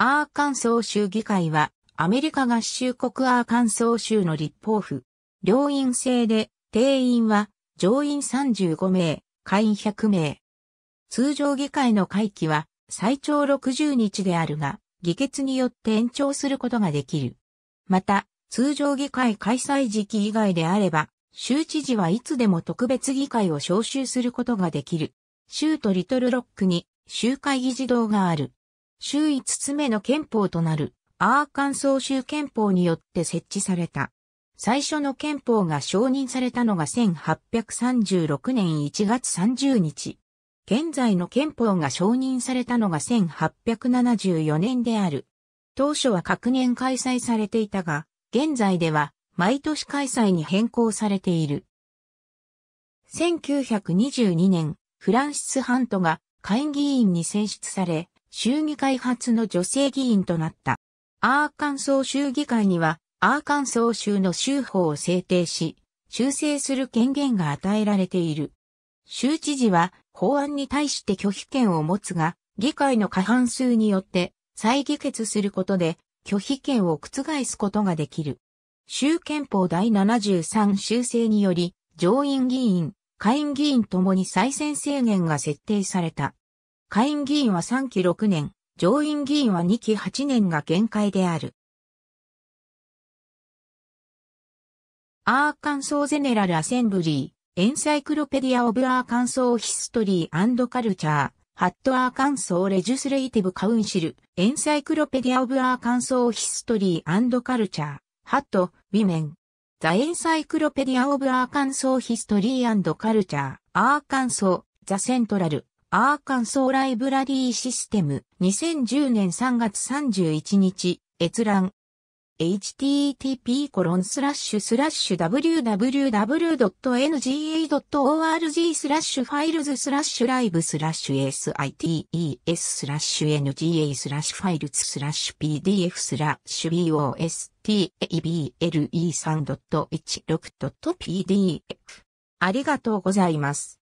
アーカンソー州議会は、アメリカ合衆国アーカンソー州の立法府。両院制で、定員は、上院35名、下院100名。通常議会の会期は、最長60日であるが、議決によって延長することができる。また、通常議会開催時期以外であれば、州知事はいつでも特別議会を招集することができる。州とリトルロックに州会議事堂がある。州5つ目の憲法となるアーカンソー州憲法によって設置された。最初の憲法が承認されたのが1836年1月30日。現在の憲法が承認されたのが1874年である。当初は各年開催されていたが、現在では毎年開催に変更されている。1922年、フランシス・ハントが会議員に選出され、州議会初の女性議員となった。アーカンソー州議会には、アーカンソー州の州法を制定し、修正する権限が与えられている。州知事は法案に対して拒否権を持つが、議会の過半数によって再議決することで拒否権を覆すことができる。州憲法第73修正により、上院議員、下院議員ともに再選制限が設定された。下院議員は3期6年、上院議員は2期8年が限界である。アーカンソーゼネラルアセンブリー、エンサイクロペディア・オブ・アーカンソー・ヒストリー・カルチャー、ハット・アーカンソー・レジュスレイティブ・カウンシル、エンサイクロペディア・オブ・アーカンソー・ヒストリー・カルチャー、ハット、ウィメン。ザ・エンサイクロペディア・オブ・アーカンソー・ヒストリー・カルチャー、アーカンソー、ザ・セントラル、アーカンソーライブラリーシステム2010年3月31日閲覧 http コロンスラッシュスラッシュ www.nga.org スラッシュファイルズスラッシュライブスラッシュ sites スラッシュ nga スラッシュファイルズスラッシュ pdf スラッシュ bostable3.16.pdf ありがとうございます。